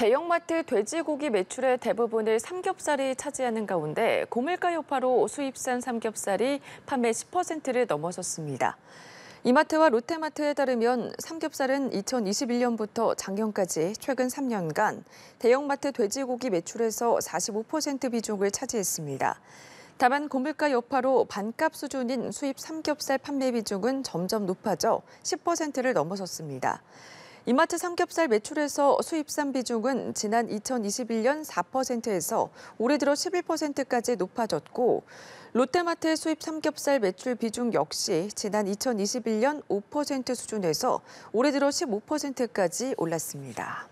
대형마트 돼지고기 매출의 대부분을 삼겹살이 차지하는 가운데 고물가 여파로 수입산 삼겹살이 판매 10%를 넘어섰습니다. 이마트와 롯데마트에 따르면 삼겹살은 2021년부터 작년까지 최근 3년간 대형마트 돼지고기 매출에서 45% 비중을 차지했습니다. 다만 고물가 여파로 반값 수준인 수입 삼겹살 판매 비중은 점점 높아져 10%를 넘어섰습니다. 이마트 삼겹살 매출에서 수입산 비중은 지난 2021년 4%에서 올해 들어 11%까지 높아졌고 롯데마트의 수입 삼겹살 매출 비중 역시 지난 2021년 5% 수준에서 올해 들어 15%까지 올랐습니다.